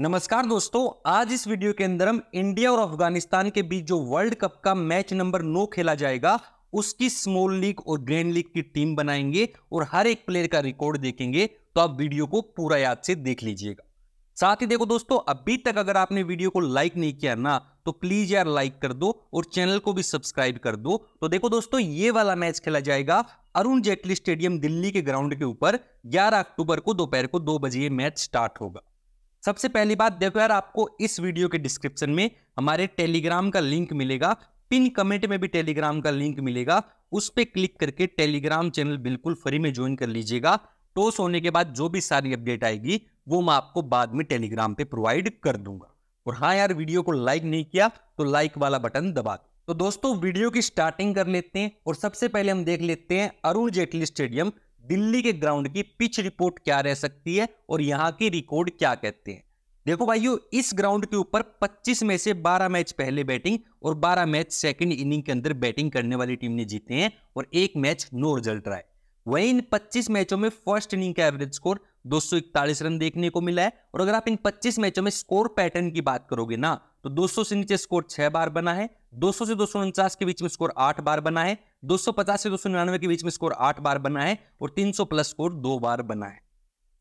नमस्कार दोस्तों आज इस वीडियो के अंदर हम इंडिया और अफगानिस्तान के बीच जो वर्ल्ड कप का मैच नंबर नो खेला जाएगा उसकी स्मॉल लीग और ग्रैंड लीग की टीम बनाएंगे और हर एक प्लेयर का रिकॉर्ड देखेंगे तो आप वीडियो को पूरा याद से देख लीजिएगा साथ ही देखो दोस्तों अभी तक अगर आपने वीडियो को लाइक नहीं किया ना तो प्लीज यार लाइक कर दो और चैनल को भी सब्सक्राइब कर दो तो देखो दोस्तों ये वाला मैच खेला जाएगा अरुण जेटली स्टेडियम दिल्ली के ग्राउंड के ऊपर 11 अक्टूबर को दोपहर को दो बजे ये मैच स्टार्ट होगा सबसे पहली बात देखो यार आपको इस वीडियो के डिस्क्रिप्शन में हमारे टेलीग्राम का लिंक मिलेगा पिन कमेंट में भी टेलीग्राम का लिंक मिलेगा उस पर क्लिक करके टेलीग्राम चैनल बिल्कुल फ्री में ज्वाइन कर लीजिएगा टोस होने के बाद जो भी सारी अपडेट आएगी वो मैं आपको बाद में टेलीग्राम पे प्रोवाइड कर दूंगा और हाँ यार वीडियो को लाइक नहीं किया तो लाइक वाला बटन दबा दो तो दोस्तों वीडियो की स्टार्टिंग कर लेते हैं और सबसे पहले हम देख लेते हैं अरुण जेटली स्टेडियम दिल्ली के ग्राउंड की पिच रिपोर्ट क्या रह सकती है और यहाँ की रिकॉर्ड क्या कहते हैं देखो भाइयों इस ग्राउंड के ऊपर 25 में से 12 मैच पहले बैटिंग और 12 मैच सेकंड इनिंग के अंदर बैटिंग करने वाली टीम ने जीते हैं और एक मैच नो रिजल्ट रहा है वहीं इन 25 मैचों में फर्स्ट इनिंग का एवरेज स्कोर 241 रन देखने को मिला है और अगर आप इन 25 मैचों में स्कोर पैटर्न की बात करोगे ना तो 200 से नीचे स्कोर छह बार बना है 200 से दो के बीच में स्कोर आठ बार बना है 250 से दो के बीच में स्कोर आठ बार बना है और 300 प्लस स्कोर दो बार बना है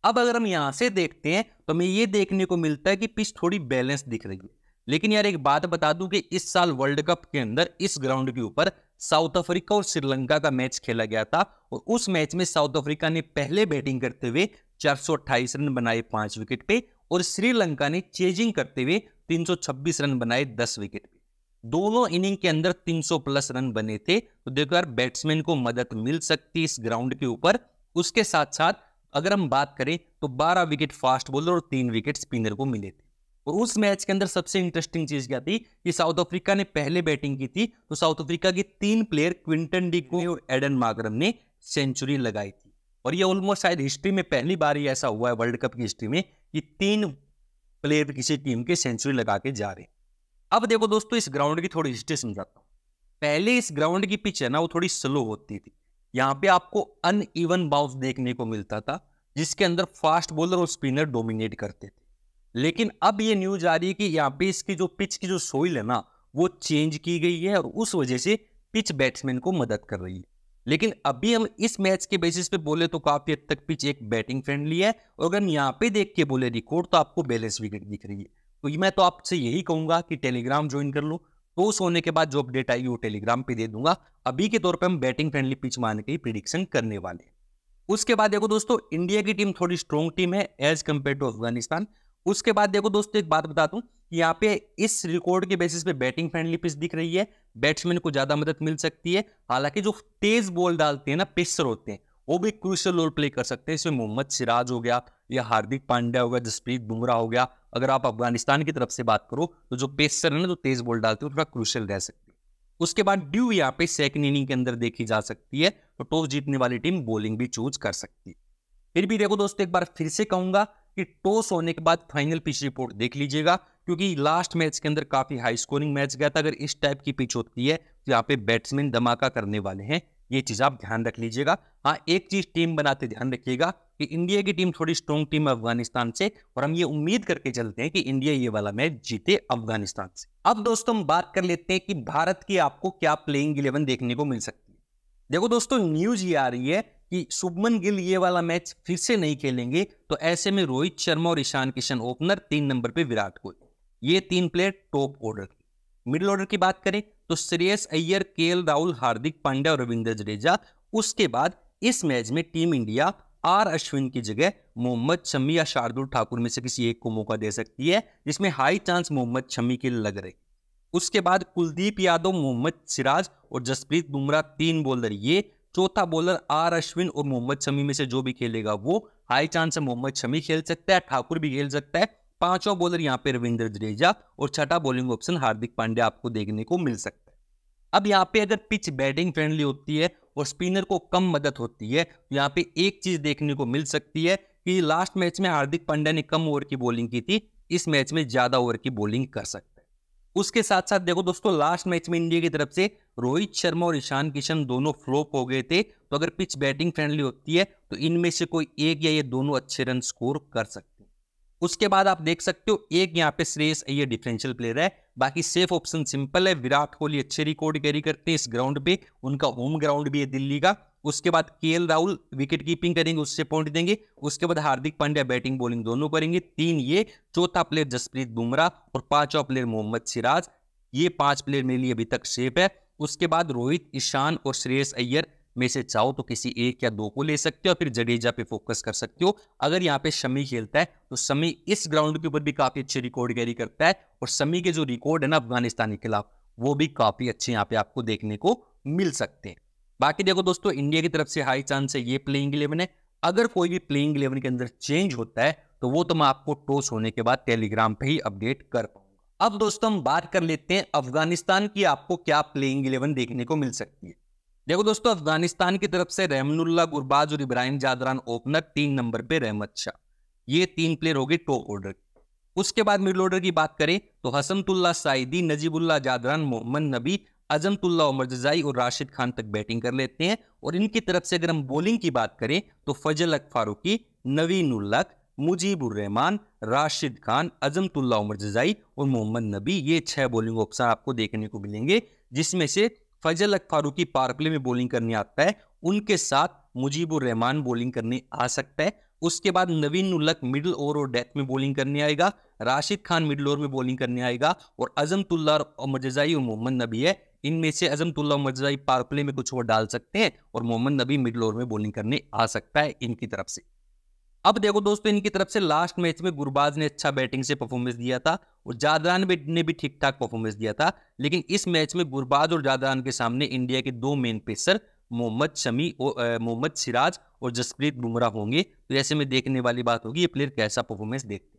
अब अगर हम यहाँ से देखते हैं तो हमें ये देखने को मिलता है कि पिच थोड़ी बैलेंस दिख रही है लेकिन यार एक बात बता दूं कि इस साल वर्ल्ड कप के अंदर इस ग्राउंड के ऊपर साउथ अफ्रीका और श्रीलंका का मैच खेला गया था और उस मैच में साउथ अफ्रीका ने पहले बैटिंग करते हुए चार रन बनाए पांच विकेट पे और श्रीलंका ने चेजिंग करते हुए 326 रन बनाए दस विकेट पे दोनों इनिंग के अंदर 300 प्लस रन बने थे तो देखो यार बैट्समैन को मदद मिल सकती इस ग्राउंड के ऊपर उसके साथ साथ अगर हम बात करें तो 12 विकेट फास्ट बॉलर और तीन विकेट स्पिनर को मिले थे और उस मैच के अंदर सबसे इंटरेस्टिंग चीज क्या थी कि साउथ अफ्रीका ने पहले बैटिंग की थी तो साउथ अफ्रीका के तीन प्लेयर क्विंटन डिको और एडन मागरम ने सेंचुरी लगाई थी और ये ऑलमोस्ट शायद हिस्ट्री में पहली बार ही ऐसा हुआ है वर्ल्ड कप की हिस्ट्री में कि तीन प्लेयर किसी टीम के सेंचुरी लगा के जा रहे अब देखो दोस्तों इस ग्राउंड की थोड़ी हिस्ट्री समझाता हूँ पहले इस ग्राउंड की पिच है ना वो थोड़ी स्लो होती थी यहाँ पे आपको अन ईवन बाउंस देखने को मिलता था जिसके अंदर फास्ट बॉलर और स्पिनर डोमिनेट करते थे लेकिन अब ये न्यूज आ रही है कि यहाँ पे इसकी जो पिच की जो सोइल है ना वो चेंज की गई है और उस वजह से पिच बैट्समैन को मदद कर रही है लेकिन अभी हम इस मैच के बेसिस पे बोले तो काफी हद तक पिच एक बैटिंग फ्रेंडली है और अगर यहाँ पे देख के बोले रिकॉर्ड तो आपको बैलेंस विकेट दिख रही है तो मैं तो आपसे यही कहूंगा कि टेलीग्राम ज्वाइन कर लो तो उस होने के बाद जो अपडेट आएगी वो टेलीग्राम पे दे दूंगा अभी के तौर पे हम बैटिंग फ्रेंडली पिच मारने की प्रिडिक्शन करने वाले उसके बाद देखो दोस्तों इंडिया की टीम थोड़ी स्ट्रॉन्ग टीम है एज कम्पेयर टू अफगानिस्तान उसके बाद देखो दोस्तों एक बात बता दूं कि यहाँ पे इस रिकॉर्ड के बेसिस पे बैटिंग फ्रेंडली पिच दिख रही है बैट्समैन को ज्यादा मदद मिल सकती है हालांकि जो तेज बॉल डालते हैं ना पेसर होते हैं वो भी क्रूशल रोल प्ले कर सकते हैं इसमें मोहम्मद सिराज हो गया या हार्दिक पांड्या हो गया जसप्रीत बुमराह हो गया अगर आप अफगानिस्तान की तरफ से बात करो तो जो पेसर है ना जो तेज बॉल डालते हैं थोड़ा क्रूशल रह सकती है उसके बाद ड्यू यहाँ पे सेकंड इनिंग के अंदर देखी जा सकती है तो टॉस जीतने वाली टीम बॉलिंग भी चूज कर सकती है फिर भी देखो दोस्तों एक बार फिर से कहूंगा कि टॉस होने के बाद फाइनल पिच रिपोर्ट देख लीजिएगा क्योंकि लास्ट मैच के अंदर काफी हाई स्कोरिंग मैच गया था अगर इस टाइप की पिच होती है तो यहाँ पे बैट्समैन धमाका करने वाले हैं ये चीज़ आप ध्यान रख लीजिएगा हाँ एक चीज़ टीम बनाते ध्यान रखिएगा कि इंडिया की टीम थोड़ी स्ट्रॉन्ग टीम अफगानिस्तान से और हम ये उम्मीद करके चलते हैं कि इंडिया ये वाला मैच जीते अफगानिस्तान से अब दोस्तों हम बात कर लेते हैं कि भारत की आपको क्या प्लेइंग इलेवन देखने को मिल सकती है देखो दोस्तों न्यूज ये आ रही है कि शुभमन गिल ये वाला मैच फिर से नहीं खेलेंगे तो ऐसे में रोहित शर्मा और ईशान किशन ओपनर तीन नंबर पे विराट कोहली ये तीन player top order middle order की बात करें तो श्रेयस अय्यर के राहुल हार्दिक पांड्या और रविंद्र जडेजा उसके बाद इस मैच में टीम इंडिया आर अश्विन की जगह मोहम्मद शमी या शार्दुल ठाकुर में से किसी एक को मौका दे सकती है जिसमें हाई चांस मोहम्मद शमी के लग रहे उसके बाद कुलदीप यादव मोहम्मद सिराज और जसप्रीत बुमराह तीन बॉलर ये चौथा बॉलर आर अश्विन और मोहम्मद शमी में से जो भी खेलेगा वो हाई चांस है मोहम्मद शमी खेल सकता है ठाकुर भी खेल सकता है पांचों बॉलर यहाँ पे रविंद्र जडेजा और छठा बॉलिंग ऑप्शन हार्दिक पांड्या आपको देखने को मिल सकता है अब यहाँ पे अगर पिच बैटिंग फ्रेंडली होती है और स्पिनर को कम मदद होती है तो यहाँ पे एक चीज देखने को मिल सकती है कि लास्ट मैच में हार्दिक पांड्या ने कम ओवर की बॉलिंग की थी इस मैच में ज्यादा ओवर की बॉलिंग कर सकता है उसके साथ साथ देखो दोस्तों लास्ट मैच में इंडिया की तरफ से रोहित शर्मा और ईशान किशन दोनों फ्लॉप हो गए थे तो अगर पिच बैटिंग फ्रेंडली होती है तो इनमें से कोई एक या ये दोनों अच्छे रन स्कोर कर सकते उसके बाद आप देख सकते हो एक यहाँ पे श्रेयस ये डिफरेंशियल प्लेयर है बाकी सेफ ऑप्शन सिंपल है विराट कोहली अच्छे रिकॉर्ड कैरी करते हैं इस ग्राउंड पे उनका होम ग्राउंड भी है दिल्ली का उसके बाद के राहुल विकेट कीपिंग करेंगे उससे पॉइंट देंगे उसके बाद हार्दिक पांड्या बैटिंग बॉलिंग दोनों करेंगे तीन ये चौथा प्लेयर जसप्रीत बुमराह और पांचवा प्लेयर मोहम्मद सिराज ये पांच प्लेयर मेरे लिए अभी तक सेफ है उसके बाद रोहित ईशान और श्रेयस अय्यर में से चाहो तो किसी एक या दो को ले सकते हो फिर जडेजा पे फोकस कर सकते हो अगर यहाँ पे शमी खेलता है तो शमी इस ग्राउंड के ऊपर भी काफी अच्छे रिकॉर्ड कैरी करता है और शमी के जो रिकॉर्ड है ना अफगानिस्तान के खिलाफ वो भी काफी अच्छे यहाँ पे आपको देखने को मिल सकते हैं बाकी देखो दोस्तों इंडिया की तरफ से हाई चांस है ये प्लेइंग इलेवन है अगर कोई भी प्लेइंग इलेवन के अंदर चेंज होता है तो वो तो मैं आपको टोस होने के बाद टेलीग्राम पे ही अपडेट कर पाऊंगा अब दोस्तों हम बात कर लेते हैं अफगानिस्तान की आपको क्या प्लेइंग इलेवन देखने को मिल सकती है देखो दोस्तों अफगानिस्तान की तरफ से रहमनुल्ला गुरबाज और इब्राहिम जादरान ओपनर तीन नंबर पे रहमत शाह ये तीन प्लेयर हो गए टॉप ऑर्डर उसके बाद मिडल ऑर्डर की बात करें तो हसमतुल्ला साइदी नजीबुल्ला जादरान मोहम्मद नबी अजमतुल्ला उमर जजाई और राशिद खान तक बैटिंग कर लेते हैं और इनकी तरफ से अगर हम बॉलिंग की बात करें तो फजल अक फारूकी नवीन उल्लक मुजीबुररहमान राशिद खान अजमतुल्ला उमर जजाई और मोहम्मद नबी ये छह बॉलिंग ऑप्शन आपको देखने को मिलेंगे जिसमें से फजल अक पार प्ले में बॉलिंग करने आता है उनके साथ मुजीबुर रहमान बॉलिंग करने आ सकता है उसके बाद नवीन उल्लक मिडिल ओवर और डेथ में बॉलिंग करने आएगा राशिद खान मिडिल ओवर में बॉलिंग करने आएगा और अजमतुल्ला और मजजाई और मोहम्मद नबी है इनमें से अजमतुल्ला मजजाई पावर में कुछ और डाल सकते हैं और मोहम्मद नबी मिडिल ओवर में बॉलिंग करने आ सकता है इनकी तरफ से अब देखो दोस्तों इनकी तरफ से लास्ट मैच में गुरबाज ने अच्छा बैटिंग से परफॉर्मेंस दिया था और जादरान ने भी ठीक ठाक परफॉर्मेंस दिया था लेकिन इस मैच में गुरबाज और जादरान के सामने इंडिया के दो मेन पेसर मोहम्मद शमी और मोहम्मद सिराज और जसप्रीत बुमराह होंगे तो ऐसे में देखने वाली बात होगी ये प्लेयर कैसा परफॉर्मेंस देते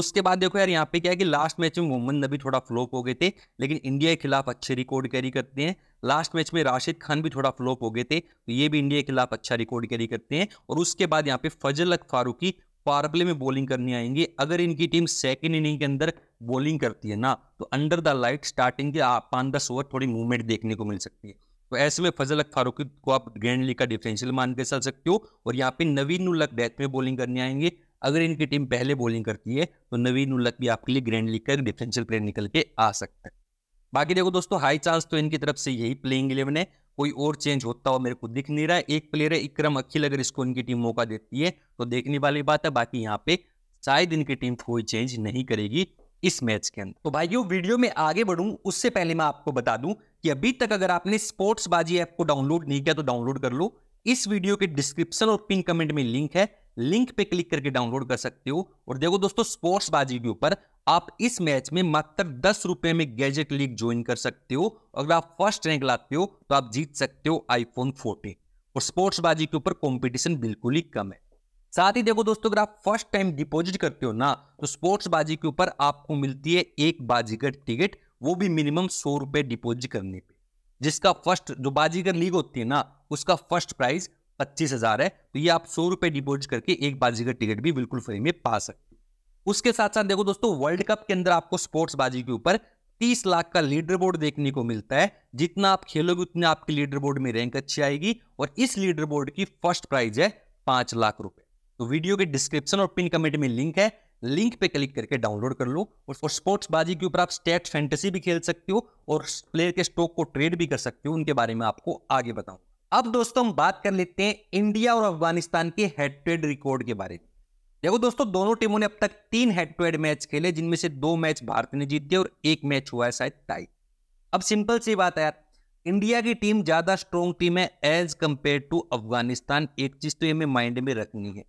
उसके बाद देखो यार यहाँ पे क्या है कि लास्ट मैच में मोहम्मद नबी थोड़ा फ्लॉप हो गए थे लेकिन इंडिया के खिलाफ अच्छे रिकॉर्ड कैरी करते हैं लास्ट मैच में राशिद खान भी थोड़ा फ्लॉप हो गए थे तो ये भी इंडिया के खिलाफ अच्छा रिकॉर्ड कैरी करते हैं और उसके बाद यहाँ पे फजल अक फारूकी पावर में बॉलिंग करने आएंगे अगर इनकी टीम सेकेंड इनिंग के अंदर बॉलिंग करती है ना तो अंडर द लाइट स्टार्टिंग के पाँच दस ओवर थोड़ी मूवमेंट देखने को मिल सकती है तो ऐसे में फजल अक फारूकी को आप ग्रैंड लीग का डिफरेंशियल मान के चल सकते हो और यहाँ पे नवीन उल्लक डेथ में बॉलिंग करने आएंगे अगर इनकी टीम पहले बॉलिंग करती है तो नवीन उल्लक भी आपके लिए ग्रैंड लीग का एक डिफेंशियल प्लेयर निकल के आ सकता है बाकी देखो दोस्तों हाई चांस तो इनकी तरफ से यही प्लेइंग इलेवन है कोई और चेंज होता हो मेरे को दिख नहीं रहा है एक प्लेयर है इक्रम अखिल अगर इसको इनकी टीम मौका देती है तो देखने वाली बात है बाकी यहाँ पे शायद इनकी टीम कोई चेंज नहीं करेगी इस मैच के अंदर तो भाइयों वीडियो में आगे बढ़ूं उससे पहले मैं आपको बता दूं कि अभी तक अगर आपने स्पोर्ट्स बाजी ऐप को डाउनलोड नहीं किया तो डाउनलोड कर लो इस वीडियो के डिस्क्रिप्शन और पिन कमेंट में लिंक है लिंक पे क्लिक करके डाउनलोड कर सकते हो और देखो दोस्तों स्पोर्ट्स बाजी के ऊपर आप इस मैच में मात्र दस रुपए में गैजेट लीग ज्वाइन कर सकते हो अगर आप फर्स्ट रैंक लाते हो तो आप जीत सकते हो आईफोन फोर्टीन और स्पोर्ट्स बाजी के ऊपर कॉम्पिटिशन बिल्कुल ही कम है साथ ही देखो दोस्तों अगर आप फर्स्ट टाइम डिपोजिट करते हो ना तो स्पोर्ट्स बाजी के ऊपर आपको मिलती है एक बाजीगर टिकट वो भी मिनिमम सौ रुपए डिपोजिट करने पे जिसका फर्स्ट जो बाजीगर लीग होती है ना उसका फर्स्ट प्राइज पच्चीस हजार है तो ये आप सौ रुपए डिपोजिट करके एक बाजी का टिकट भी बिल्कुल फ्री में पा सकते हो उसके साथ साथ देखो दोस्तों वर्ल्ड कप के अंदर आपको स्पोर्ट्स बाजी के ऊपर तीस लाख का लीडर बोर्ड देखने को मिलता है जितना आप खेलोगे उतने आपकी लीडर बोर्ड में रैंक अच्छी आएगी और इस लीडर बोर्ड की फर्स्ट प्राइज है पांच लाख रुपए तो वीडियो के डिस्क्रिप्शन और पिन कमेंट में लिंक है लिंक पे क्लिक करके डाउनलोड कर लो और स्पोर्ट्स बाजी के ऊपर आप स्टेट फैंटेसी भी खेल सकते हो और प्लेयर के स्टॉक को ट्रेड भी कर सकते हो उनके बारे में आपको आगे बताऊंगा अब दोस्तों हम बात कर लेते हैं इंडिया और अफगानिस्तान के हेड टू हेड रिकॉर्ड के बारे में देखो दोस्तों दोनों टीमों ने अब तक तीन हेड टू हेड मैच खेले जिनमें से दो मैच भारत ने जीत दिया और एक मैच हुआ है शायद टाई अब सिंपल सी बात है यार इंडिया की टीम ज्यादा स्ट्रोंग टीम है एज कंपेयर टू अफगानिस्तान एक चीज तो हमें माइंड में रखनी है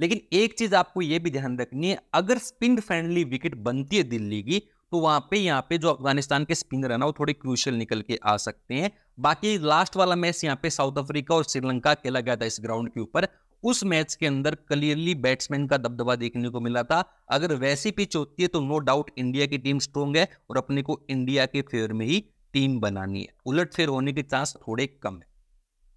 लेकिन एक चीज आपको यह भी ध्यान रखनी है अगर स्पिन फ्रेंडली विकेट बनती है दिल्ली की तो वहां पे यहाँ पे जो अफगानिस्तान के स्पिनर है ना वो थोड़े क्रूशल निकल के आ सकते हैं बाकी लास्ट वाला मैच यहाँ पे साउथ अफ्रीका और श्रीलंका खेला गया था इस ग्राउंड के ऊपर उस मैच के अंदर क्लियरली बैट्समैन का दबदबा देखने को मिला था अगर वैसी पिच होती है तो नो डाउट इंडिया की टीम स्ट्रोंग है और अपने को इंडिया के फेयर में ही टीम बनानी है उलट फेर होने के चांस थोड़े कम है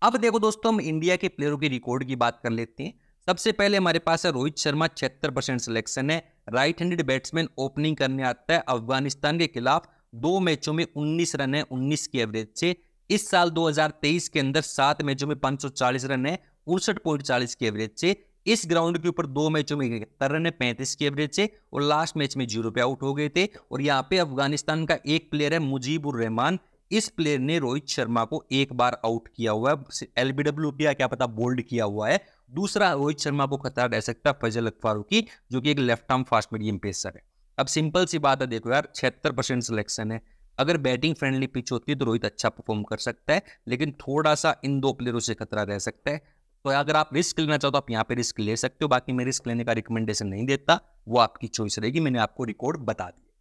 अब देखो दोस्तों हम इंडिया के प्लेयरों के रिकॉर्ड की बात कर लेते हैं सबसे पहले हमारे पास है रोहित शर्मा छिहत्तर परसेंट सिलेक्शन है राइट हैंडेड बैट्समैन ओपनिंग करने आता है अफगानिस्तान के खिलाफ दो मैचों में उन्नीस रन है उन्नीस की एवरेज से इस साल 2023 के अंदर सात मैचों में 540 रन है उनसठ पॉइंट चालीस की एवरेज से इस ग्राउंड के ऊपर दो मैचों में इकहत्तर रन है पैंतीस की एवरेज से और लास्ट मैच में जीरो पे आउट हो गए थे और यहाँ पे अफगानिस्तान का एक प्लेयर है मुजीबुर रहमान इस प्लेयर ने रोहित शर्मा को एक बार आउट किया हुआ है एलबीडब्ल्यू क्या क्या पता बोल्ड किया हुआ है दूसरा रोहित शर्मा को खतरा रह सकता है फैजल अखबारों की जो कि एक left arm fast medium pacer है अब सिंपल सी बात है देखो यार छिहत्तर परसेंट सिलेक्शन है अगर बैटिंग फ्रेंडली पिच होती है तो रोहित अच्छा परफॉर्म कर सकता है लेकिन थोड़ा सा इन दो प्लेयरों से खतरा रह सकता है तो अगर आप रिस्क लेना चाहो तो आप यहाँ पे रिस्क ले सकते हो बाकी मैं रिस्क लेने का रिकमेंडेशन नहीं देता वो आपकी चॉइस रहेगी मैंने आपको रिकॉर्ड बता दिया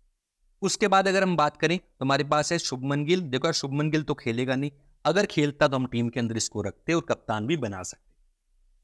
उसके बाद अगर हम बात करें तो हमारे पास है शुभमन गिल देखो यार शुभमन गिल तो खेलेगा नहीं अगर खेलता तो हम टीम के अंदर इसको रखते और कप्तान भी बना सकते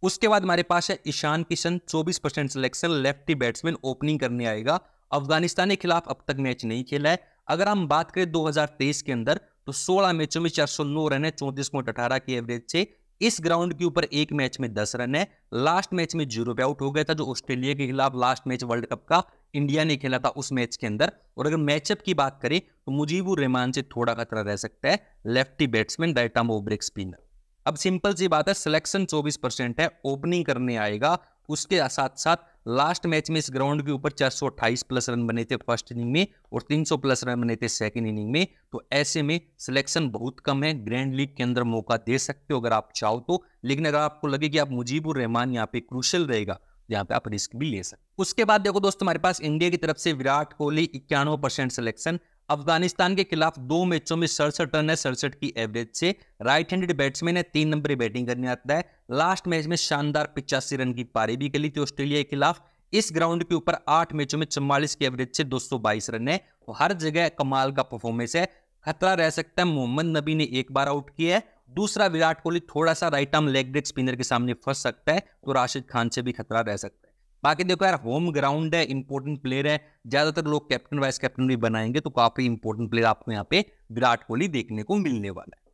उसके बाद हमारे पास है Ishan Kishan 24 percent selection lefty batsman opening करने आएगा अफगानिस्तान के खिलाफ अब तक मैच नहीं खेला है अगर हम बात करें 2023 के अंदर तो 16 मैचों में चार सौ रन है चौंतीस पॉइंट अठारह की एवरेज से इस ग्राउंड के ऊपर एक मैच में दस रन है लास्ट मैच में जीरो पे आउट हो गया था जो ऑस्ट्रेलिया के खिलाफ लास्ट मैच वर्ल्ड कप का इंडिया ने खेला था उस मैच के अंदर और अगर मैचअप की बात करें तो मुजीबुर रहमान से थोड़ा खतरा रह सकता है lefty batsman right arm off break spinner अब सिंपल सी बात है सिलेक्शन 24 परसेंट है ओपनिंग करने आएगा उसके साथ साथ लास्ट मैच में इस ग्राउंड के ऊपर चार प्लस रन बने थे फर्स्ट इनिंग में और 300 प्लस रन बने थे सेकंड इनिंग में तो ऐसे में सिलेक्शन बहुत कम है ग्रैंड लीग के अंदर मौका दे सकते हो अगर आप चाहो तो लेकिन अगर आपको लगे कि आप मुजीबुर रहमान यहाँ पे क्रूशल रहेगा यहाँ पे आप रिस्क भी ले सकते उसके बाद देखो दोस्तों हमारे पास इंडिया की तरफ से विराट कोहली इक्यानवे परसेंट सिलेक्शन अफगानिस्तान के खिलाफ दो मैचों में सड़सठ रन है सड़सठ की एवरेज से राइट हैंडेड बैट्समैन है तीन नंबर बैटिंग करने आता है लास्ट मैच में शानदार पिचासी रन की पारी भी खेली थी ऑस्ट्रेलिया के खिलाफ इस ग्राउंड के ऊपर आठ मैचों में चौवालीस की एवरेज से 222 रन है और तो हर जगह कमाल का परफॉर्मेंस है खतरा रह सकता है मोहम्मद नबी ने एक बार आउट किया है दूसरा विराट कोहली थोड़ा सा right arm leg break spinner के सामने फंस सकता है तो राशिद खान से भी खतरा रह सकता है बाकी देखो यार होम ग्राउंड है इंपॉर्टेंट प्लेयर है ज्यादातर लोग कैप्टन वाइस कैप्टन भी बनाएंगे तो काफी इंपॉर्टेंट प्लेयर आपको यहाँ पे विराट कोहली देखने को मिलने वाला है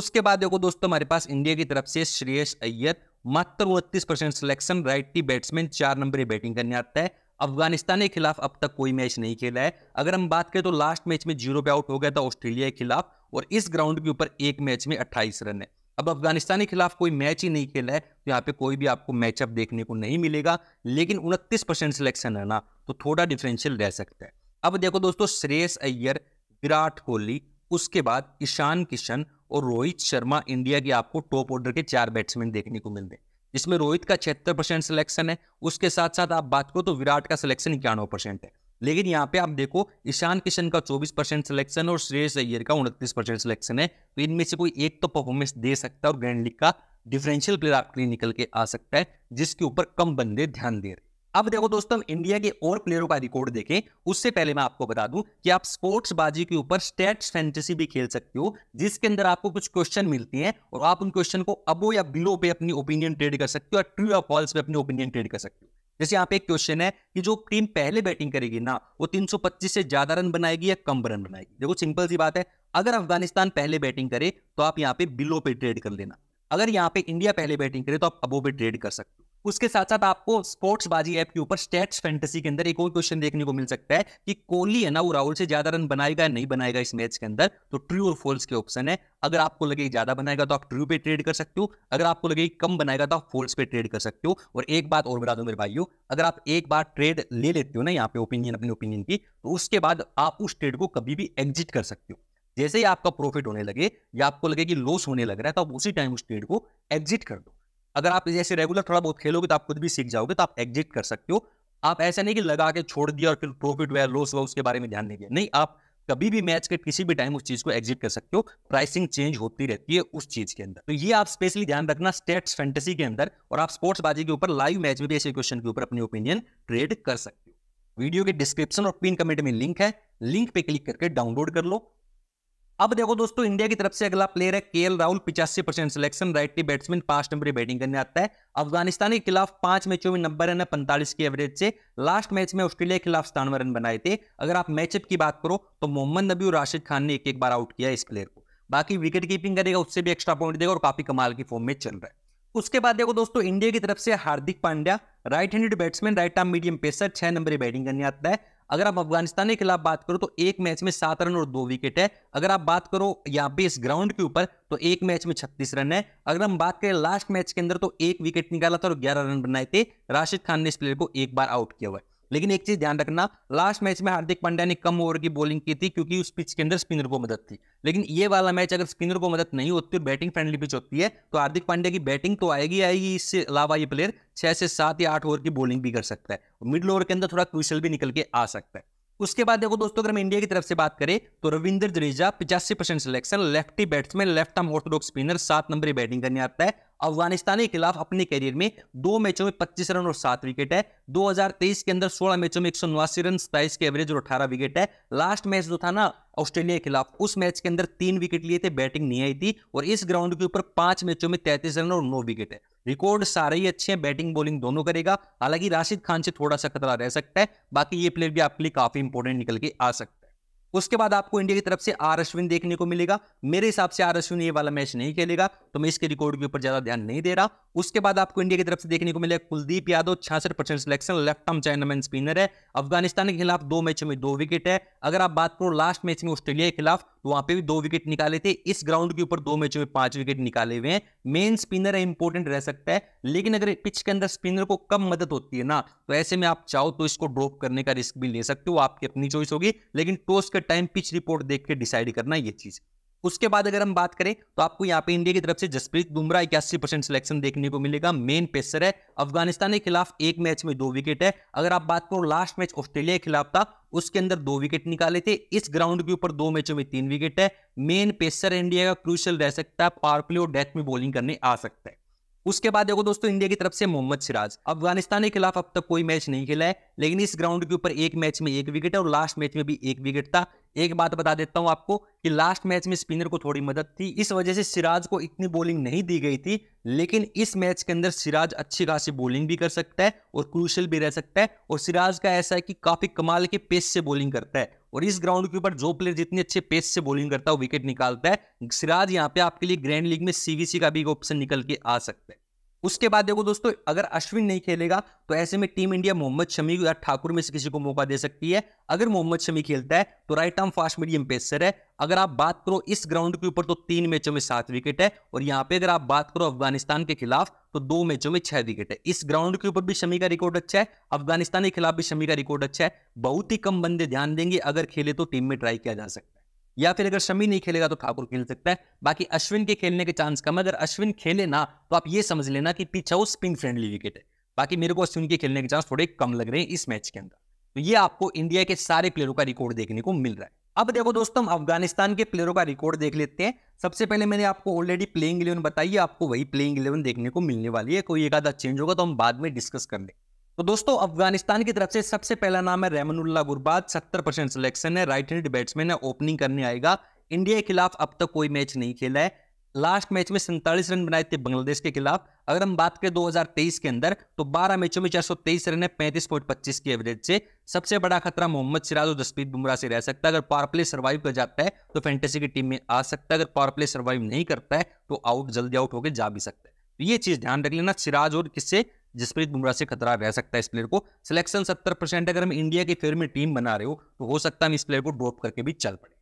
उसके बाद देखो दोस्तों हमारे पास इंडिया की तरफ से श्रेयस अय्यर मात्र उनतीस परसेंट सिलेक्शन राइटी बैट्समैन चार नंबर बैटिंग करने आता है अफगानिस्तान के खिलाफ अब तक कोई मैच नहीं खेला है अगर हम बात करें तो लास्ट मैच में जीरो पे आउट हो गया था ऑस्ट्रेलिया के खिलाफ और इस ग्राउंड के ऊपर एक मैच में अट्ठाईस रन है अब अफगानिस्तान के खिलाफ कोई मैच ही नहीं खेला है तो यहाँ पे कोई भी आपको मैचअप देखने को नहीं मिलेगा लेकिन उनतीस परसेंट सिलेक्शन है ना तो थोड़ा डिफरेंशियल रह सकता है अब देखो दोस्तों श्रेयस अय्यर विराट कोहली उसके बाद ईशान किशन और रोहित शर्मा इंडिया के आपको टॉप ऑर्डर के चार बैट्समैन देखने को मिलते हैं जिसमें रोहित का छिहत्तर परसेंट सिलेक्शन है उसके साथ साथ आप बात करो तो विराट का सिलेक्शन इक्यानवे परसेंट है लेकिन यहाँ पे आप देखो ईशान किशन का 24 परसेंट सिलेक्शन और श्रेयस अय्यर का उनतीस परसेंट सिलेक्शन है तो इनमें से कोई एक तो परफॉर्मेंस दे सकता है और ग्रैंड लीग का डिफरेंशियल प्लेयर आपके लिए निकल के आ सकता है जिसके ऊपर कम बंदे ध्यान दे रहे अब देखो दोस्तों इंडिया के और प्लेयरों का रिकॉर्ड देखें उससे पहले मैं आपको बता दूं कि आप स्पोर्ट्स बाजी के ऊपर स्टेट फैंटेसी भी खेल सकते हो जिसके अंदर आपको कुछ क्वेश्चन मिलती हैं और आप उन क्वेश्चन को अबो या बिलो पे अपनी ओपिनियन ट्रेड कर सकते हो या ट्रू या फॉल्स पे अपनी ओपिनियन ट्रेड कर सकते हो जैसे यहाँ पे एक क्वेश्चन है कि जो टीम पहले बैटिंग करेगी ना वो 325 से ज्यादा रन बनाएगी या कम रन बनाएगी देखो सिंपल सी बात है अगर अफगानिस्तान पहले बैटिंग करे तो आप यहाँ पे बिलो पे ट्रेड कर लेना अगर यहाँ पे इंडिया पहले बैटिंग करे तो आप अबो पे ट्रेड कर सकते उसके साथ साथ आपको स्पोर्ट्स बाजी ऐप के ऊपर स्टेट्स फैंटेसी के अंदर एक और क्वेश्चन देखने को मिल सकता है कि कोहली है ना वो राहुल से ज्यादा रन बनाएगा नहीं बनाएगा इस मैच के अंदर तो ट्रू और फोल्स के ऑप्शन है अगर आपको लगे ज्यादा बनाएगा तो आप ट्रू पे ट्रेड कर सकते हो अगर आपको लगे कम बनाएगा तो आप फोल्स पे ट्रेड कर सकते हो और एक बात और बता दो मेरे भाइयों अगर आप एक बार ट्रेड ले लेते हो ना यहाँ पे ओपिनियन अपने ओपिनियन की तो उसके बाद आप उस ट्रेड को कभी भी एग्जिट कर सकते हो जैसे ही आपका प्रॉफिट होने लगे या आपको लगे कि लॉस होने लग रहा है तो आप उसी टाइम उस ट्रेड को एग्जिट कर दो अगर आप जैसे रेगुलर थोड़ा बहुत खेलोगे तो आप खुद भी सीख जाओगे तो आप एग्जिट कर सकते हो आप ऐसा नहीं कि लगा के छोड़ दिया और फिर प्रॉफिट हुआ लॉस हुआ उसके बारे में ध्यान नहीं दिया नहीं आप कभी भी मैच के किसी भी टाइम उस चीज को एग्जिट कर सकते हो प्राइसिंग चेंज होती रहती है उस चीज के अंदर तो ये आप स्पेशली ध्यान रखना स्टेट्स फैंटेसी के अंदर और आप स्पोर्ट्स बाजी के ऊपर लाइव मैच में भी ऐसे क्वेश्चन के ऊपर अपनी ओपिनियन ट्रेड कर सकते हो वीडियो के डिस्क्रिप्शन और पिन कमेंट में लिंक है लिंक पे क्लिक करके डाउनलोड कर लो अब देखो दोस्तों इंडिया की तरफ से अगला प्लेयर है के राहुल पिचासी परसेंट सिलेक्शन राइटी बैट्समैन पांच नंबर की बैटिंग करने आता है अफगानिस्तान के खिलाफ पांच मैचों में नंबर रन पैंतालीस की एवरेज से लास्ट मैच में ऑस्ट्रेलिया के खिलाफ सतानवे रन बनाए थे अगर आप मैचअप की बात करो तो मोहम्मद नबी और राशिद खान ने एक एक बार आउट किया इस प्लेयर को बाकी विकेट कीपिंग करेगा उससे भी एक्स्ट्रा पॉइंट देगा और काफी कमाल की फॉर्म में चल रहा है उसके बाद देखो दोस्तों इंडिया की तरफ से Hardik Pandya right handed batsman right arm medium pacer छह नंबर बैटिंग करने आता है अगर आप अफगानिस्तान के खिलाफ बात करो तो एक मैच में सात रन और दो विकेट है अगर आप बात करो यहाँ पे इस ग्राउंड के ऊपर तो एक मैच में छत्तीस रन है अगर हम बात करें लास्ट मैच के अंदर तो एक विकेट निकाला था और ग्यारह रन बनाए थे राशिद खान ने इस प्लेयर को एक बार आउट किया हुआ है लेकिन एक चीज ध्यान रखना लास्ट मैच में हार्दिक पांड्या ने कम ओवर की बॉलिंग की थी क्योंकि उस पिच के अंदर स्पिनर को मदद थी लेकिन ये वाला मैच अगर स्पिनर को मदद नहीं होती और बैटिंग फ्रेंडली पिच होती है तो हार्दिक पांड्या की बैटिंग तो आएगी आएगी इससे अलावा ये प्लेयर छह से सात या आठ ओवर की बॉलिंग भी कर सकता है मिडिल ओवर के अंदर थोड़ा क्रूशल भी निकल के आ सकता है उसके बाद देखो दोस्तों अगर हम इंडिया की तरफ से बात करें तो रविंद्र जडेजा पिचासी percent selection lefty batsman left arm orthodox spinner सात नंबर बैटिंग करने आता है अफगानिस्तान के खिलाफ अपने कैरियर में दो मैचों में 25 रन और सात विकेट है 2023 के अंदर 16 मैचों में एक रन सताइस के एवरेज और अठारह विकेट है लास्ट मैच जो था ना ऑस्ट्रेलिया के खिलाफ उस मैच के अंदर तीन विकेट लिए थे बैटिंग नहीं आई थी और इस ग्राउंड के ऊपर पांच मैचों में तैतीस रन और नौ विकेट है रिकॉर्ड सारे ही अच्छे हैं बैटिंग बॉलिंग दोनों करेगा हालांकि राशिद खान से थोड़ा सा खतरा रह सकता है बाकी ये प्लेयर भी आपके लिए काफी इंपोर्टेंट निकल के आ सकते उसके बाद आपको इंडिया की तरफ से आर अश्विन देखने को मिलेगा मेरे हिसाब से आर अश्विन ये वाला मैच नहीं खेलेगा तो मैं इसके रिकॉर्ड के ऊपर ज्यादा ध्यान नहीं दे रहा उसके बाद आपको इंडिया की तरफ से देखने को मिलेगा कुलदीप यादव छियासठ percent selection left arm chinaman spinner है अफगानिस्तान के खिलाफ दो मैचों में दो विकेट है अगर आप बात करो लास्ट मैच में ऑस्ट्रेलिया के खिलाफ तो वहां पर भी दो विकेट निकाले थे इस ग्राउंड के ऊपर दो मैचों में पांच विकेट निकाले हुए हैं मेन स्पिनर है इंपॉर्टेंट रह सकता है लेकिन अगर पिच के अंदर स्पिनर को कम मदद होती है ना तो ऐसे में आप चाहो तो इसको ड्रॉप करने का रिस्क भी ले सकते हो आपकी अपनी चॉइस होगी लेकिन टॉस का टाइम पिच रिपोर्ट देख के डिसाइड करना ये चीज उसके बाद अगर हम बात करें तो आपको यहाँ पे इंडिया की तरफ से जसप्रीत बुमराह इक्यासी परसेंट सिलेक्शन देखने को मिलेगा मेन पेसर है अफगानिस्तान के खिलाफ एक मैच में दो विकेट है अगर आप बात करो लास्ट मैच ऑस्ट्रेलिया के खिलाफ था उसके अंदर दो विकेट निकाले थे इस ग्राउंड के ऊपर दो मैचों में तीन विकेट है मेन पेसर इंडिया का क्रूशल रह सकता है पावर प्ले और डेथ में बॉलिंग करने आ सकता है उसके बाद देखो दोस्तों इंडिया की तरफ से मोहम्मद सिराज अफगानिस्तान के खिलाफ अब तक कोई मैच नहीं खेला है लेकिन इस ग्राउंड के ऊपर एक मैच में एक विकेट है और लास्ट मैच में भी एक विकेट था एक बात बता देता हूं आपको कि लास्ट मैच में स्पिनर को थोड़ी मदद थी इस वजह से सिराज को इतनी बॉलिंग नहीं दी गई थी लेकिन इस मैच के अंदर सिराज अच्छी खासी बॉलिंग भी कर सकता है और क्रूशल भी रह सकता है और सिराज का ऐसा है कि काफी कमाल के पेस से बॉलिंग करता है और इस ग्राउंड के ऊपर जो प्लेयर जितने अच्छे पेस से बॉलिंग करता है विकेट निकालता है सिराज यहाँ पे आपके लिए ग्रैंड लीग में सीवीसी का भी ऑप्शन निकल के आ सकता है उसके बाद देखो दोस्तों अगर अश्विन नहीं खेलेगा तो ऐसे में टीम इंडिया मोहम्मद शमी या ठाकुर में से किसी को मौका दे सकती है अगर मोहम्मद शमी खेलता है तो right arm fast medium pacer है अगर आप बात करो इस ग्राउंड के ऊपर तो तीन मैचों में सात विकेट है और यहाँ पे अगर आप बात करो अफगानिस्तान के खिलाफ तो दो मैचों में छह विकेट है इस ग्राउंड के ऊपर भी शमी का रिकॉर्ड अच्छा है अफगानिस्तान के खिलाफ भी शमी का रिकॉर्ड अच्छा है बहुत ही कम बंदे ध्यान देंगे अगर खेले तो टीम में ट्राई किया जा सकता है या फिर अगर शमी नहीं खेलेगा तो ठाकुर खेल सकता है बाकी अश्विन के खेलने के चांस कम है अगर अश्विन खेले ना तो आप ये समझ लेना कि पिच वो स्पिन फ्रेंडली विकेट है बाकी मेरे को अश्विन के खेलने के चांस थोड़े कम लग रहे हैं इस मैच के अंदर तो ये आपको इंडिया के सारे प्लेयरों का रिकॉर्ड देखने को मिल रहा है अब देखो दोस्तों हम अफगानिस्तान के प्लेयरों का रिकॉर्ड देख लेते हैं सबसे पहले मैंने आपको ऑलरेडी प्लेइंग इलेवन बताई है आपको वही प्लेइंग इलेवन देखने को मिलने वाली है कोई एक आधा चेंज होगा तो हम बाद में डिस्कस कर लेंगे तो दोस्तों अफगानिस्तान की तरफ से सबसे पहला नाम है रहमनुल्ला गुरबाद सत्तर परसेंट सिलेक्शन है राइट हैंड बैट्समैन है ओपनिंग करने आएगा इंडिया के खिलाफ अब तक कोई मैच नहीं खेला है लास्ट मैच में सैंतालीस रन बनाए थे बांग्लादेश के खिलाफ अगर हम बात करें 2023 के अंदर तो 12 मैचों में 423 रन है पैंतीस पॉइंट पच्चीस की एवरेज से सबसे बड़ा खतरा मोहम्मद सिराज और जसप्रीत बुमराह से रह सकता है अगर पावर प्ले सर्वाइव कर जाता है तो फैंटेसी की टीम में आ सकता है अगर पावर प्ले सर्वाइव नहीं करता है तो आउट जल्दी आउट होकर जा भी सकता है तो ये चीज ध्यान रख लेना सिराज और किससे जसप्रीत बुमराह से खतरा रह सकता है इस प्लेयर को सिलेक्शन सत्तर परसेंट अगर हम इंडिया की फेयर में टीम बना रहे हो तो हो सकता है हम इस प्लेयर को ड्रॉप करके भी चल पड़े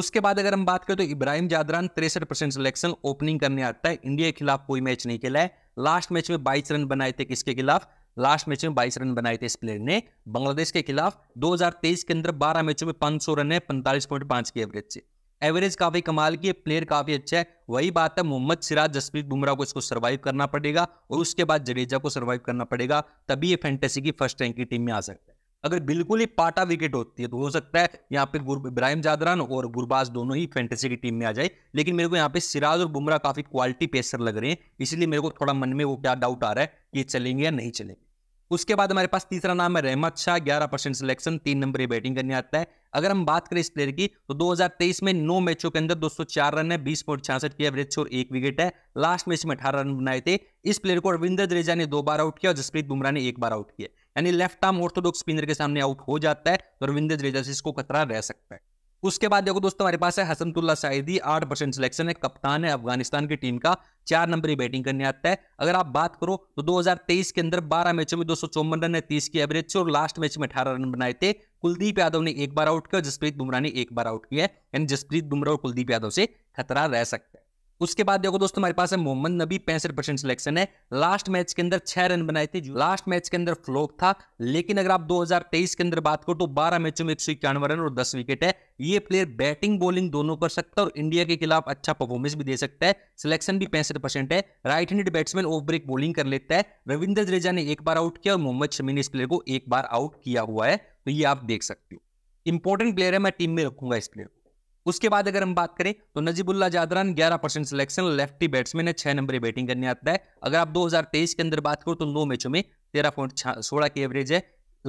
उसके बाद अगर हम बात करें तो इब्राहिम जादरान तिरसठ परसेंट सिलेक्शन ओपनिंग करने आता है इंडिया के खिलाफ कोई मैच नहीं खेला है लास्ट मैच में बाईस रन बनाए थे किसके खिलाफ लास्ट मैच में बाईस रन बनाए थे इस प्लेयर ने बांग्लादेश के खिलाफ 2023 के अंदर 12 मैचों में 500 रन है पांच की एवरेज से एवरेज काफी कमाल की है प्लेयर काफी अच्छा है वही बात है मोहम्मद सिराज जसप्रीत बुमराह को इसको सर्वाइव करना पड़ेगा और उसके बाद जडेजा को सर्वाइव करना पड़ेगा तभी ये फैंटेसी की फर्स्ट रैंक की टीम में आ सकता है अगर बिल्कुल ही पाटा विकेट होती है तो हो सकता है यहाँ पे इब्राहिम जादरान और गुरबाज दोनों ही फैंटेसी की टीम में आ जाए लेकिन मेरे को यहाँ पे सिराज और बुमराह काफी क्वालिटी पेसर लग रहे हैं इसलिए मेरे को थोड़ा मन में वो क्या डाउट आ रहा है कि चलेंगे या नहीं चलेंगे उसके बाद हमारे पास तीसरा नाम है रहमत शाह ग्यारह परसेंट सिलेक्शन तीन नंबर बैटिंग करने आता है अगर हम बात करें इस प्लेयर की तो 2023 में नौ मैचों के अंदर 204 रन है बीस पॉइंट छियासठ की एवरेज और एक विकेट है लास्ट मैच में अठारह रन बनाए थे इस प्लेयर को रविंदर जडेजा ने दो बार आउट किया और जसप्रीत बुमराह ने एक बार आउट किया यानी लेफ्ट आर्म ऑर्थोडॉक्स स्पिनर के सामने आउट हो जाता है तो रविंद्र जडेजा से इसको खतरा रह सकता है उसके बाद देखो दोस्तों हमारे पास है हसनतुल्ला साइदी आठ परसेंट सिलेक्शन है कप्तान है अफगानिस्तान की टीम का चार नंबर ही बैटिंग करने आता है अगर आप बात करो तो 2023 के अंदर 12 मैचों में दो रन है 30 की एवरेज और लास्ट मैच में 18 रन बनाए थे कुलदीप यादव ने एक बार आउट किया जसप्रीत बुमराह ने एक बार आउट किया है यानी जसप्रीत बुमराह और कुलदीप यादव से खतरा रह सकता है उसके बाद देखो दोस्तों हमारे पास है मोहम्मद नबी पैंसठ परसेंट सिलेक्शन है लास्ट मैच के अंदर छह रन बनाए थे लास्ट मैच के अंदर फ्लोक था लेकिन अगर आप 2023 के अंदर बात करो तो 12 मैचों में एक सौ इक्यानवे रन और 10 विकेट है ये प्लेयर बैटिंग बॉलिंग दोनों कर सकता है और इंडिया के खिलाफ अच्छा परफॉर्मेंस भी दे सकता है सिलेक्शन भी पैंसठ परसेंट है right handed batsman off break bowling कर लेता है रविंद्र जडेजा ने एक बार आउट किया और मोहम्मद शमी ने इस प्लेयर को एक बार आउट किया हुआ है तो ये आप देख सकते हो इंपॉर्टेंट प्लेयर है मैं टीम में रखूंगा इस प्लेयर को उसके बाद अगर हम बात करें तो Najibullah Zadran 11 percent selection lefty batsman है छह नंबर बैटिंग करने आता है अगर आप 2023 के अंदर बात करो तो नौ मैचों में तेरह पॉइंट सोलह की एवरेज है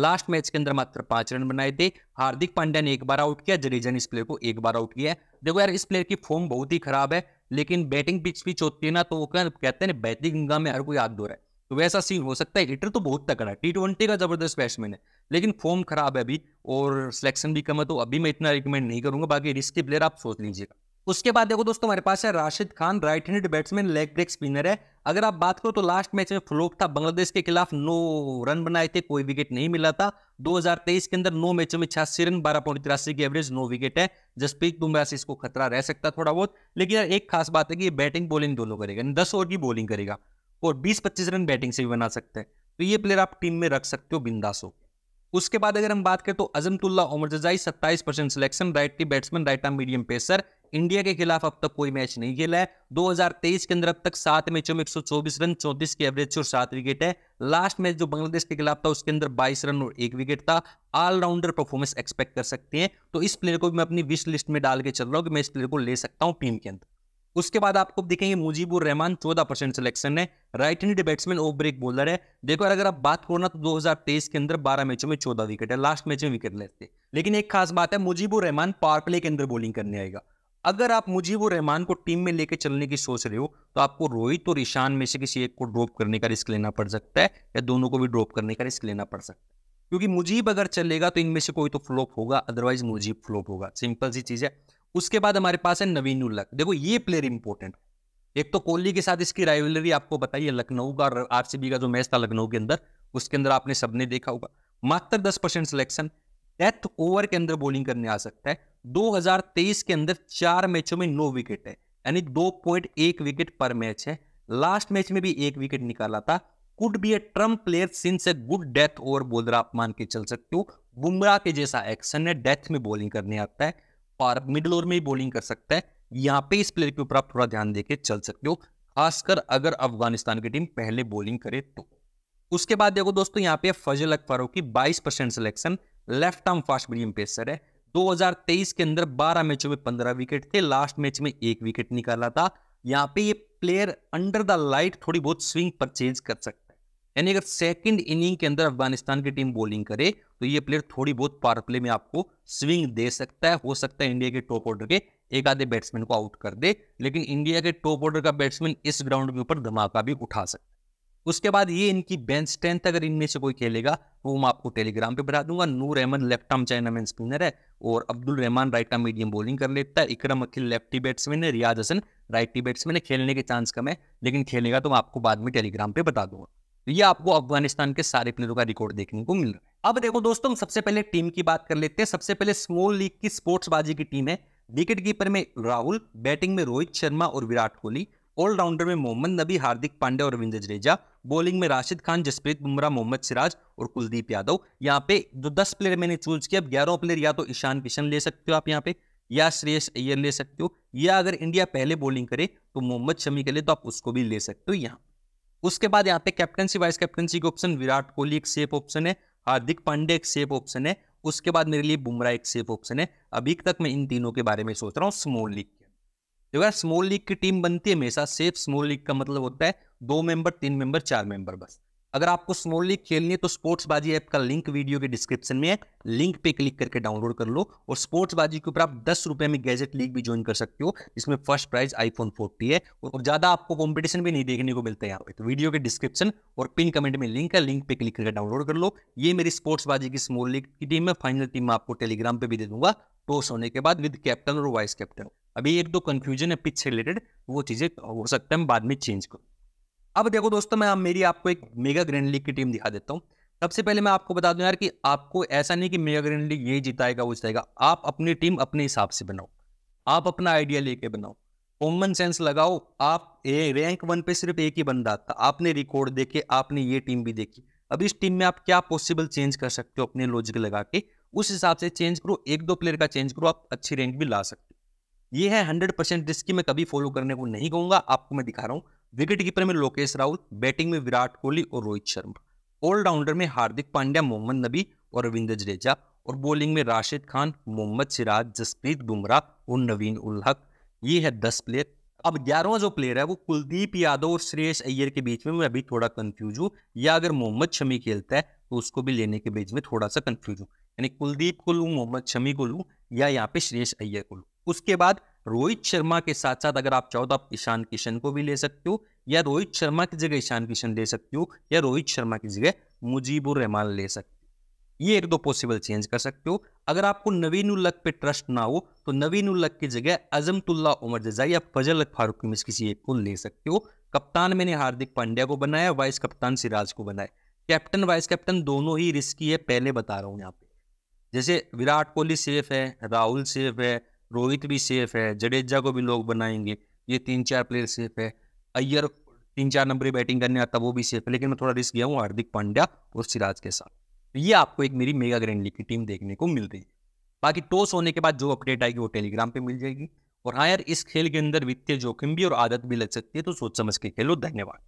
लास्ट मैच के अंदर मात्र पांच रन बनाए थे हार्दिक पांड्या ने एक बार आउट किया जडेजा ने इस प्लेयर को एक बार आउट किया देखो यार इस प्लेयर की फॉर्म बहुत ही खराब है लेकिन बैटिंग पिच पिच होती है ना तो वो कहते हैं बैटिंग गंगा में हर कोई आग दो रहा है तो वैसा सीन हो सकता है हिटर तो बहुत तकड़ा टी ट्वेंटी का जबरदस्त बैट्समैन है लेकिन फॉर्म खराब है अभी और सिलेक्शन भी कम है तो अभी मैं इतना रिकमेंड नहीं करूंगा बाकी रिस्की प्लेयर आप सोच लीजिएगा उसके बाद देखो दोस्तों हमारे पास है Rashid Khan right handed batsman leg break spinner है अगर आप बात करो तो लास्ट मैच में फ्लोप था बांग्लादेश के खिलाफ नो रन बनाए थे कोई विकेट नहीं मिला था 2023 के अंदर नौ मैचों में छियासी रन बारह पॉइंट तिरासी की एवरेज नौ विकेट है जसप्रीत बुमराह से इसको खतरा रह सकता थोड़ा बहुत लेकिन यार एक खास बात है कि ये बैटिंग बॉलिंग दोनों करेगा दस ओवर की बॉलिंग करेगा और बीस पच्चीस रन बैटिंग से भी बना सकते हैं तो ये प्लेयर आप टीम में रख सकते हो बिंदास होकर उसके बाद अगर हम बात करें तो अजमतुल्ला ओमरजाई सत्ताईस परसेंट सिलेक्शन राइट की batsman right arm medium pacer India के खिलाफ अब तक कोई मैच नहीं खेला है 2023 के अंदर अब तक सात मैचों में 124 रन 34 की एवरेज और सात विकेट है लास्ट मैच जो बांग्लादेश के खिलाफ था उसके अंदर 22 रन और एक विकेट था ऑलराउंडर परफॉर्मेंस एक्सपेक्ट कर सकते हैं तो इस प्लेयर को भी मैं अपनी विश लिस्ट में डाल के चल रहा हूँ कि मैं इस प्लेयर को ले सकता हूँ टीम के अंदर उसके बाद आपको दिखेंगे मुजीबुर रहमान चौदह परसेंट सिलेक्शन है right hand batsman off break bowler है देखो अगर आप बात करो ना तो 2023 के अंदर 12 मैचों में 14 विकेट है लास्ट मैच में विकेट लेते लेकिन एक खास बात है मुजीबुर रहमान पावर प्ले के अंदर बॉलिंग करने आएगा अगर आप मुजीबुर रहमान को टीम में लेकर चलने की सोच रहे हो तो आपको रोहित और ईशान में से किसी एक को ड्रॉप करने का रिस्क लेना पड़ सकता है या दोनों को भी ड्रॉप करने का रिस्क लेना पड़ सकता है क्योंकि मुजीब अगर चलेगा तो इनमें से कोई तो फ्लॉप होगा अदरवाइज मुजीब फ्लॉप होगा सिंपल सी चीज़ है उसके बाद हमारे पास है नवीन उल्लक देखो ये प्लेयर इंपॉर्टेंट एक तो कोहली के साथ इसकी राइवलरी आपको बताइए लखनऊ का आरसीबी का जो मैच था लखनऊ के अंदर उसके अंदर आपने सबने देखा होगा मात्र दस परसेंट सिलेक्शन डेथ ओवर के अंदर बॉलिंग करने आ सकता है 2023 के अंदर चार मैचों में नौ विकेट है यानी दो पॉइंट एक विकेट पर मैच है लास्ट मैच में भी एक विकेट निकाला था could be a trump player since a good death over रहा आप मान के चल सकते हो बुमराह के जैसा एक्शन है डेथ में बॉलिंग करने आता है और मिडल ओवर में ही बॉलिंग कर सकता है यहाँ पे इस प्लेयर के ऊपर आप थोड़ा ध्यान देके चल सकते हो खासकर अगर अफगानिस्तान की टीम पहले बॉलिंग करे तो उसके बाद देखो दोस्तों यहाँ पे फजल अकबरों की 22 percent selection left arm fast medium pacer है 2023 के अंदर 12 मैचों में 15 विकेट थे लास्ट मैच में एक विकेट निकाला था यहाँ पे ये प्लेयर अंडर द लाइट थोड़ी बहुत स्विंग परचेज कर सकता है यानी अगर सेकंड इनिंग के अंदर अफगानिस्तान की टीम बॉलिंग करे तो ये प्लेयर थोड़ी बहुत पावर प्ले में आपको स्विंग दे सकता है हो सकता है इंडिया के टॉप ऑर्डर के एक आधे बैट्समैन को आउट कर दे लेकिन इंडिया के टॉप ऑर्डर का बैट्समैन इस ग्राउंड के ऊपर धमाका भी उठा सकता है उसके बाद ये इनकी बेंच स्ट्रेंथ अगर इनमें से कोई खेलेगा वो मैं आपको टेलीग्राम पे बता दूंगा Noor Ahmad left arm chinaman spinner है और Abdul Rahman right arm medium bowling कर लेता है इकरम अखिल लेफ्टी बैट्समैन है रियाज हसन राइटी बैट्समैन है खेलने के चांस कम है लेकिन खेलेगा तो मैं आपको बाद में टेलीग्राम पे बता दूंगा तो ये आपको अफगानिस्तान के सारे प्लेयरों का रिकॉर्ड देखने को मिल रहा है अब देखो दोस्तों हम सबसे पहले टीम की बात कर लेते हैं सबसे पहले स्मॉल लीग की स्पोर्ट्स बाजी की टीम है विकेट कीपर में राहुल बैटिंग में रोहित शर्मा और विराट कोहली ऑलराउंडर में मोहम्मद नबी हार्दिक पांडे और रविंद्र जडेजा बॉलिंग में राशिद खान जसप्रीत बुमराह मोहम्मद सिराज और कुलदीप यादव यहाँ पे जो दस प्लेयर मैंने चूज किया अब ग्यारह प्लेयर या तो ईशान किशन ले सकते हो आप यहाँ पे या श्रेयस अय्यर ले सकते हो या अगर इंडिया पहले बॉलिंग करे तो मोहम्मद शमी के लिए तो आप उसको भी ले सकते हो यहाँ उसके बाद यहाँ पे कैप्टनसी वाइस कैप्टनसी का ऑप्शन विराट कोहली एक सेफ ऑप्शन है हार्दिक पांडे एक सेफ ऑप्शन है उसके बाद मेरे लिए बुमराह एक सेफ ऑप्शन है अभी तक मैं इन तीनों के बारे में सोच रहा हूँ स्मॉल लीग के देखो यार स्मॉल लीग की टीम बनती है हमेशा सेफ स्मॉल लीग का मतलब होता है दो मेंबर तीन मेंबर चार मेंबर बस अगर आपको स्मॉल लीग खेलनी है तो स्पोर्ट्स बाजी ऐप का लिंक वीडियो के डिस्क्रिप्शन में है लिंक पे क्लिक करके डाउनलोड कर लो और स्पोर्ट्स बाजी के ऊपर आप दस रुपए में गैजेट लीग भी ज्वाइन कर सकते हो जिसमें फर्स्ट प्राइज आईफोन फोर्टी है और ज्यादा आपको कॉम्पिटिशन भी नहीं देखने को मिलता है यहाँ पे तो वीडियो के डिस्क्रिप्शन और पिन कमेंट में लिंक है लिंक पे क्लिक करके डाउनलोड कर लो ये मेरी स्पोर्ट्स बाजी की स्मॉल लीग की टीम है फाइनल टीम आपको टेलीग्राम पे भी दे दूंगा टॉस होने के बाद विद कैप्टन और वाइस कैप्टन अभी एक दो कंफ्यूजन है पिच से रिलेटेड वो चीजें हो सकता है बाद में चेंज करूँ अब देखो दोस्तों मैं मेरी आपको एक मेगा ग्रैंड लीग की टीम दिखा देता हूँ सबसे पहले मैं आपको बता दूं यार कि आपको ऐसा नहीं कि मेगा ग्रैंड लीग ये जिताएगा वो जिताएगा आप अपनी टीम अपने हिसाब से बनाओ आप अपना आइडिया लेके बनाओ कॉमन सेंस लगाओ आप ए, रैंक वन पे सिर्फ एक ही बंदा था आपने रिकॉर्ड देखे आपने ये टीम भी देखी अब इस टीम में आप क्या पॉसिबल चेंज कर सकते हो अपने लॉजिक लगा के उस हिसाब से चेंज करो एक दो प्लेयर का चेंज करो आप अच्छी रैंक भी ला सकते हो ये है हंड्रेड परसेंट रिस्क मैं कभी फॉलो करने को नहीं कहूँगा आपको मैं दिखा रहा हूँ विकेट कीपर में लोकेश राहुल बैटिंग में विराट कोहली और रोहित शर्मा ऑलराउंडर में हार्दिक पांड्या मोहम्मद नबी और रविंद्र जडेजा और बॉलिंग में राशिद खान मोहम्मद सिराज जसप्रीत बुमराह और नवीन उलहक ये है दस प्लेयर अब ग्यारहवा जो प्लेयर है वो कुलदीप यादव और श्रेयस अय्यर के बीच में मैं अभी थोड़ा कंफ्यूज हूँ या अगर मोहम्मद शमी खेलता है तो उसको भी लेने के बीच में थोड़ा सा कंफ्यूज हूँ यानी कुलदीप को लूँ मोहम्मद शमी को लूँ या यहाँ पे श्रेयस अय्यर को लूँ उसके बाद रोहित शर्मा के साथ साथ अगर आप चाहो तो आप ईशान किशन को भी ले सकते हो या रोहित शर्मा की जगह ईशान किशन ले सकते हो या रोहित शर्मा की जगह मुजीबुर रहमान ले सकते हो ये एक दो पॉसिबल चेंज कर सकते हो अगर आपको नवीन उल्लक पे ट्रस्ट ना हो तो नवीन उल्लक की जगह अजमतुल्ला उमर जजाई या फजल फारूकी में किसी एक को ले सकते हो कप्तान मैंने हार्दिक पांड्या को बनाया वाइस कप्तान सिराज को बनाया कैप्टन वाइस कैप्टन दोनों ही रिस्की है पहले बता रहा हूँ यहाँ पे जैसे विराट कोहली सेफ है राहुल सेफ है रोहित भी सेफ है जडेजा को भी लोग बनाएंगे ये तीन चार प्लेयर सेफ है अय्यर तीन चार नंबर बैटिंग करने आता वो भी सेफ है लेकिन मैं थोड़ा रिस्क गया हूँ हार्दिक पांड्या और सिराज के साथ तो ये आपको एक मेरी मेगा ग्रैंड लीग की टीम देखने को मिल रही है बाकी टॉस होने के बाद जो अपडेट आएगी वो टेलीग्राम पर मिल जाएगी और हाँ यार इस खेल के अंदर वित्तीय जोखिम भी और आदत भी लग सकती है तो सोच समझ के खेलो धन्यवाद